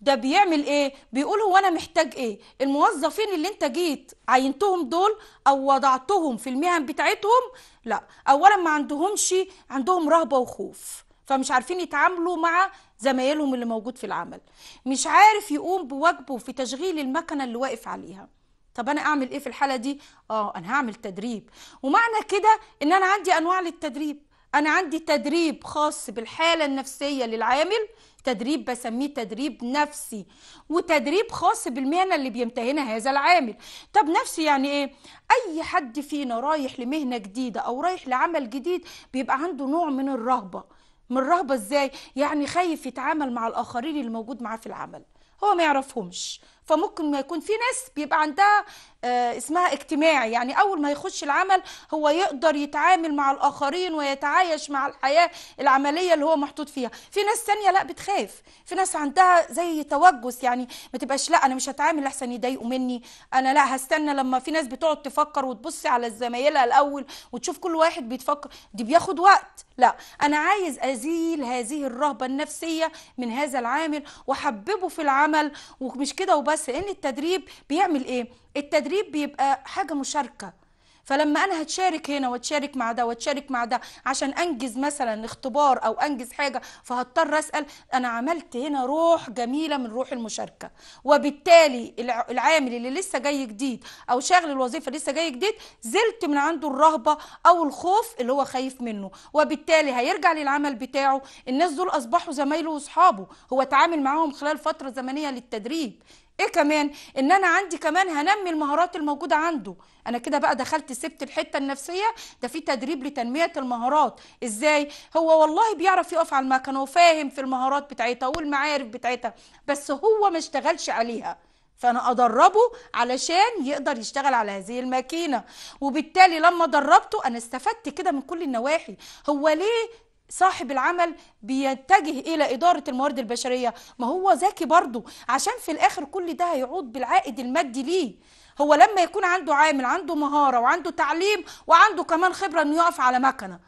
ده بيعمل ايه بيقول هو انا محتاج ايه الموظفين اللي انت جيت عينتهم دول او وضعتهم في المهن بتاعتهم لا اولا ما عندهمش عندهم رهبه وخوف فمش عارفين يتعاملوا مع زمايلهم اللي موجود في العمل مش عارف يقوم بواجبه في تشغيل المكنه اللي واقف عليها طب انا اعمل ايه في الحاله دي اه انا هعمل تدريب ومعنى كده ان انا عندي انواع للتدريب أنا عندي تدريب خاص بالحالة النفسية للعامل تدريب بسميه تدريب نفسي وتدريب خاص بالمهنة اللي بيمتهنها هذا العامل طب نفسي يعني ايه اي حد فينا رايح لمهنة جديدة او رايح لعمل جديد بيبقى عنده نوع من الرهبة من الرهبة ازاي يعني خايف يتعامل مع الاخرين اللي موجود معاه في العمل هو ما يعرفهمش فممكن ما يكون في ناس بيبقى عندها آه، اسمها اجتماعي يعني اول ما يخش العمل هو يقدر يتعامل مع الاخرين ويتعايش مع الحياه العمليه اللي هو محطوط فيها في ناس ثانيه لا بتخاف في ناس عندها زي توجس يعني ما تبقاش لا انا مش هتعامل احسن يضايقوا مني انا لا هستنى لما في ناس بتقعد تفكر وتبص على زمايلها الاول وتشوف كل واحد بيتفكر دي بياخد وقت لا أنا عايز أزيل هذه الرهبة النفسية من هذا العامل واحببه في العمل ومش كده وبس لأن التدريب بيعمل إيه؟ التدريب بيبقى حاجة مشاركة فلما انا هتشارك هنا وتشارك مع ده وتشارك مع ده عشان انجز مثلا اختبار او انجز حاجه فهضطر اسال انا عملت هنا روح جميله من روح المشاركه وبالتالي العامل اللي لسه جاي جديد او شاغل الوظيفه لسه جاي جديد زلت من عنده الرهبه او الخوف اللي هو خايف منه وبالتالي هيرجع للعمل بتاعه الناس دول اصبحوا زمايله واصحابه هو اتعامل معاهم خلال فتره زمنيه للتدريب ايه كمان ان انا عندي كمان هنمي المهارات الموجوده عنده انا كده بقى دخلت سبت الحته النفسيه ده في تدريب لتنميه المهارات ازاي هو والله بيعرف يقف على المكنه وفاهم في المهارات بتاعتها والمعارف بتاعتها بس هو ما اشتغلش عليها فانا ادربه علشان يقدر يشتغل على هذه الماكينه وبالتالي لما دربته انا استفدت كده من كل النواحي هو ليه صاحب العمل بيتجه الى اداره الموارد البشريه ما هو ذكي برضه عشان في الاخر كل ده هيعود بالعائد المادي ليه هو لما يكون عنده عامل عنده مهاره وعنده تعليم وعنده كمان خبره انه يقف على مكنه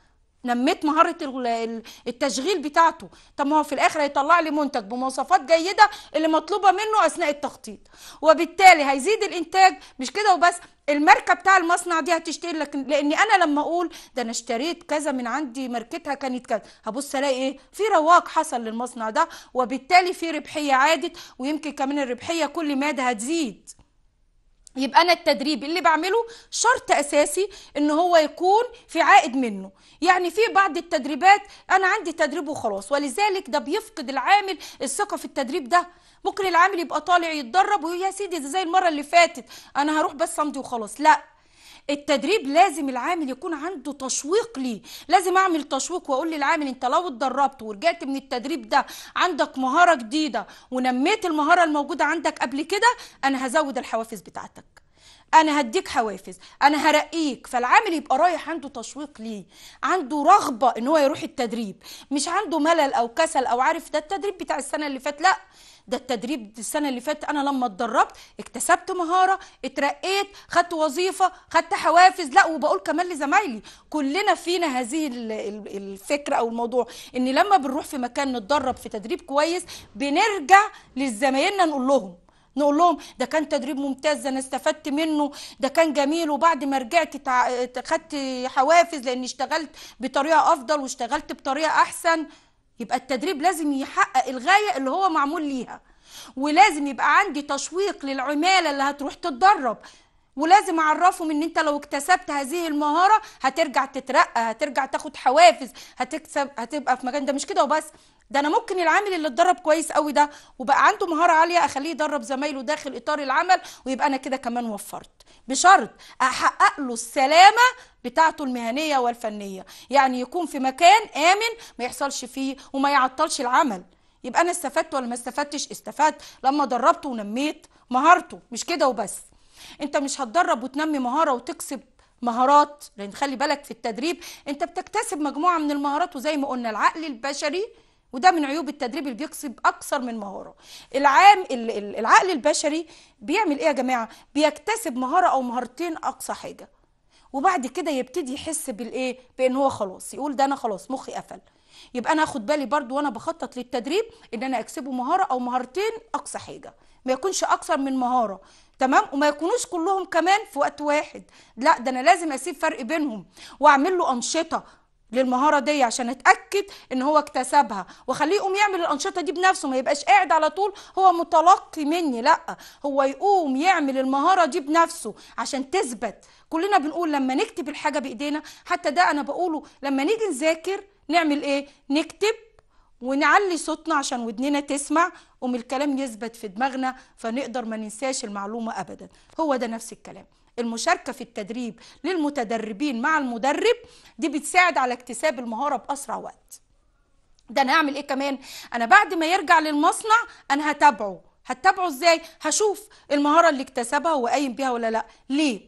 نميت مهارة التشغيل بتاعته طب ما هو في الآخر هيطلع لي منتج بمواصفات جيدة اللي مطلوبة منه أثناء التخطيط وبالتالي هيزيد الإنتاج مش كده وبس الماركه بتاع المصنع دي هتشتري لك لان انا لما اقول ده انا اشتريت كذا من عندي ماركتها كانت كذا هبص الاقي ايه في رواق حصل للمصنع ده وبالتالي في ربحيه عادت ويمكن كمان الربحيه كل ماده هتزيد يبقى انا التدريب اللي بعمله شرط اساسي ان هو يكون في عائد منه يعني في بعض التدريبات انا عندي تدريب وخلاص ولذلك ده بيفقد العامل الثقه في التدريب ده بكره العامل يبقى طالع يتدرب ويا يا سيدي زي المره اللي فاتت انا هروح بس امضي وخلاص لا التدريب لازم العامل يكون عنده تشويق ليه لازم اعمل تشويق واقول للعامل انت لو اتدربت ورجعت من التدريب ده عندك مهاره جديده ونميت المهاره الموجوده عندك قبل كده انا هزود الحوافز بتاعتك انا هديك حوافز انا هرقيك فالعامل يبقى رايح عنده تشويق ليه عنده رغبه ان هو يروح التدريب مش عنده ملل او كسل او عارف ده التدريب بتاع السنه اللي فات لا ده التدريب السنه اللي فاتت انا لما اتدربت اكتسبت مهاره اترقيت خدت وظيفه خدت حوافز لا وبقول كمان لزمايلي كلنا فينا هذه الفكره او الموضوع ان لما بنروح في مكان نتدرب في تدريب كويس بنرجع لزمايلنا نقول لهم نقول لهم ده كان تدريب ممتاز انا استفدت منه ده كان جميل وبعد ما رجعت خدت حوافز لاني اشتغلت بطريقه افضل واشتغلت بطريقه احسن يبقى التدريب لازم يحقق الغايه اللي هو معمول ليها ولازم يبقى عندي تشويق للعماله اللي هتروح تتدرب ولازم اعرفهم ان انت لو اكتسبت هذه المهاره هترجع تترقى هترجع تاخد حوافز هتكسب هتبقى في مكان ده مش كده وبس ده انا ممكن العامل اللي اتدرب كويس قوي ده وبقى عنده مهاره عاليه اخليه يدرب زمايله داخل اطار العمل ويبقى انا كده كمان وفرت بشرط احقق له السلامه بتاعته المهنيه والفنيه يعني يكون في مكان امن ما يحصلش فيه وما يعطلش العمل يبقى انا استفدت ولا ما استفدتش استفدت لما دربته ونميت مهارته مش كده وبس انت مش هتدرب وتنمي مهاره وتكسب مهارات لان خلي بالك في التدريب انت بتكتسب مجموعه من المهارات وزي ما قلنا العقل البشري وده من عيوب التدريب اللي بيكسب اكثر من مهاره العام العقل البشري بيعمل ايه يا جماعه بيكتسب مهاره او مهارتين اقصى حاجه وبعد كده يبتدي يحس بالايه بان هو خلاص يقول ده انا خلاص مخي قفل يبقى انا اخد بالي برضو وانا بخطط للتدريب ان انا اكسبه مهاره او مهارتين اقصى حاجه ما يكونش اكثر من مهاره تمام وما يكونوش كلهم كمان في وقت واحد لا ده انا لازم اسيب فرق بينهم واعمل له انشطه للمهاره دي عشان اتاكد ان هو اكتسبها واخليه يقوم يعمل الانشطه دي بنفسه ما يبقاش قاعد على طول هو متلقي مني لا هو يقوم يعمل المهاره دي بنفسه عشان تثبت كلنا بنقول لما نكتب الحاجه بايدينا حتى ده انا بقوله لما نيجي نذاكر نعمل ايه نكتب ونعلي صوتنا عشان ودننا تسمع ومن الكلام يثبت في دماغنا فنقدر ما ننساش المعلومه ابدا هو ده نفس الكلام المشاركه في التدريب للمتدربين مع المدرب دي بتساعد على اكتساب المهاره باسرع وقت ده انا هعمل ايه كمان انا بعد ما يرجع للمصنع انا هتابعه هتابعه ازاي هشوف المهاره اللي اكتسبها هو قايم بيها ولا لا ليه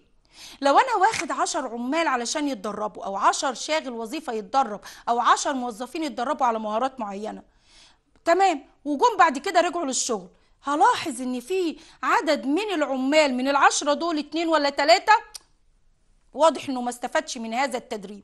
لو انا واخد 10 عمال علشان يتدربوا او 10 شاغل وظيفه يتدرب او 10 موظفين يتدربوا على مهارات معينه تمام وجم بعد كده رجعوا للشغل هلاحظ ان في عدد من العمال من العشرة دول اتنين ولا تلاتة واضح انه ما استفادش من هذا التدريب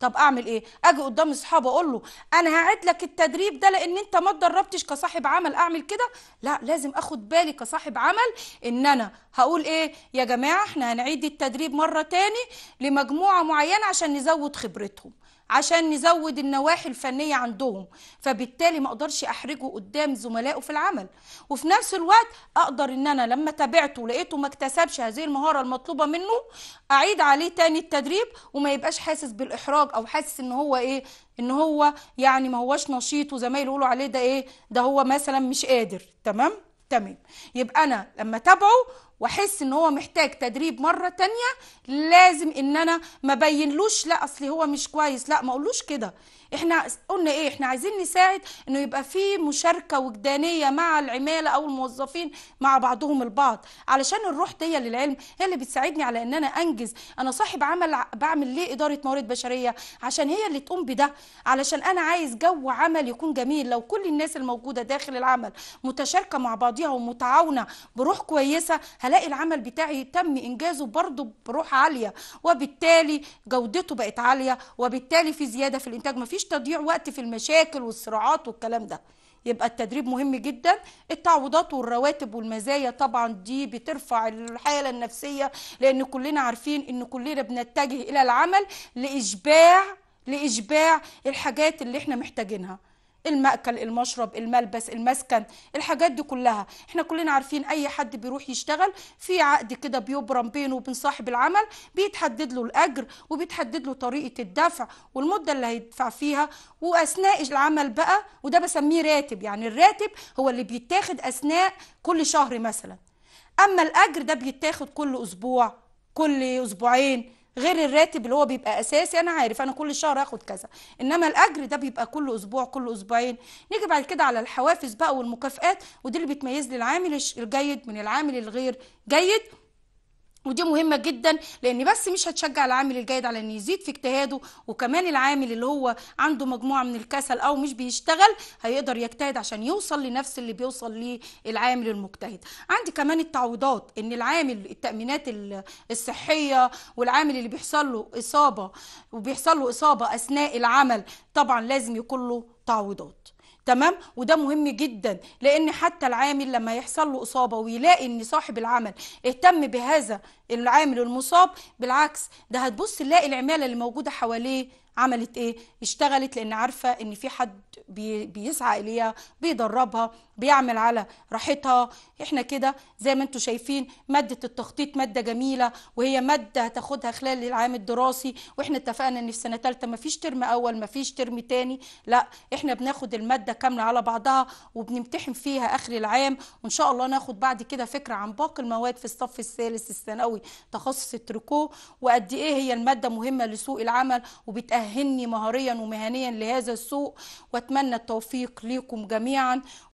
طب اعمل ايه اجي قدام اصحابي اقول له انا هعد لك التدريب ده لان انت ما اتدربتش كصاحب عمل اعمل كده لا لازم اخد بالي كصاحب عمل ان انا هقول ايه يا جماعه احنا هنعيد التدريب مره تاني لمجموعه معينه عشان نزود خبرتهم عشان نزود النواحي الفنيه عندهم فبالتالي ما اقدرش احرجه قدام زملائه في العمل وفي نفس الوقت اقدر ان انا لما تابعته لقيته ما اكتسبش هذه المهاره المطلوبه منه اعيد عليه تاني التدريب وما يبقاش حاسس بالاحراج او حاسس ان هو ايه ان هو يعني ما هوش نشيط وزمايله يقولوا عليه ده ايه ده هو مثلا مش قادر تمام تمام يبقى انا لما تابعه واحس ان هو محتاج تدريب مره تانية لازم ان انا ما بينلوش لا اصل هو مش كويس لا ما اقولوش كده احنا قلنا ايه احنا عايزين نساعد انه يبقى في مشاركه وجدانيه مع العماله او الموظفين مع بعضهم البعض علشان الروح دي للعلم هي اللي بتساعدني على ان انا انجز انا صاحب عمل بعمل ليه اداره موارد بشريه عشان هي اللي تقوم بده علشان انا عايز جو عمل يكون جميل لو كل الناس الموجوده داخل العمل متشاركه مع بعضيها ومتعاونه بروح كويسه هلاقي العمل بتاعي تم انجازه برضه بروح عاليه وبالتالي جودته بقت عاليه وبالتالي في زياده في الانتاج مفيش مفيش تضييع وقت في المشاكل والصراعات والكلام ده يبقى التدريب مهم جدا التعويضات والرواتب والمزايا طبعا دي بترفع الحاله النفسيه لان كلنا عارفين ان كلنا بنتجه الى العمل لاشباع لاشباع الحاجات اللي احنا محتاجينها المأكل المشرب الملبس المسكن الحاجات دي كلها احنا كلنا عارفين اي حد بيروح يشتغل في عقد كده بيبرم بينه وبين صاحب العمل بيتحدد له الاجر وبيتحدد له طريقه الدفع والمده اللي هيدفع فيها واثناء العمل بقى وده بسميه راتب يعني الراتب هو اللي بيتاخد اثناء كل شهر مثلا اما الاجر ده بيتاخد كل اسبوع كل اسبوعين غير الراتب اللي هو بيبقى اساسي انا عارف انا كل شهر هاخد كذا انما الاجر ده بيبقى كل اسبوع كل اسبوعين نيجي بعد كده على الحوافز بقى والمكافئات ودي اللي بتميز لي العامل الجيد من العامل الغير جيد ودي مهمه جدا لان بس مش هتشجع العامل الجيد على انه يزيد في اجتهاده وكمان العامل اللي هو عنده مجموعه من الكسل او مش بيشتغل هيقدر يجتهد عشان يوصل لنفس اللي بيوصل ليه العامل المجتهد عندي كمان التعويضات ان العامل التامينات الصحيه والعامل اللي بيحصل له اصابه وبيحصل له اصابه اثناء العمل طبعا لازم يكون له تعويضات تمام وده مهم جدا لان حتى العامل لما يحصل له اصابه ويلاقي ان صاحب العمل اهتم بهذا العامل المصاب بالعكس ده هتبص تلاقي العماله اللي موجوده حواليه عملت ايه اشتغلت لان عارفه ان في حد بي بيسعى اليها بيدربها بيعمل على راحتها احنا كده زي ما انتم شايفين ماده التخطيط ماده جميله وهي ماده هتاخدها خلال العام الدراسي واحنا اتفقنا ان في سنه ثالثه ما فيش ترم اول ما فيش ترم ثاني لا احنا بناخد الماده كامله على بعضها وبنمتحن فيها اخر العام وان شاء الله ناخد بعد كده فكره عن باقي المواد في الصف الثالث الثانوي تخصص التركو وقد ايه هي الماده مهمه لسوق العمل وبتأهل يأهلني مهريا ومهنيا لهذا السوق واتمنى التوفيق ليكم جميعا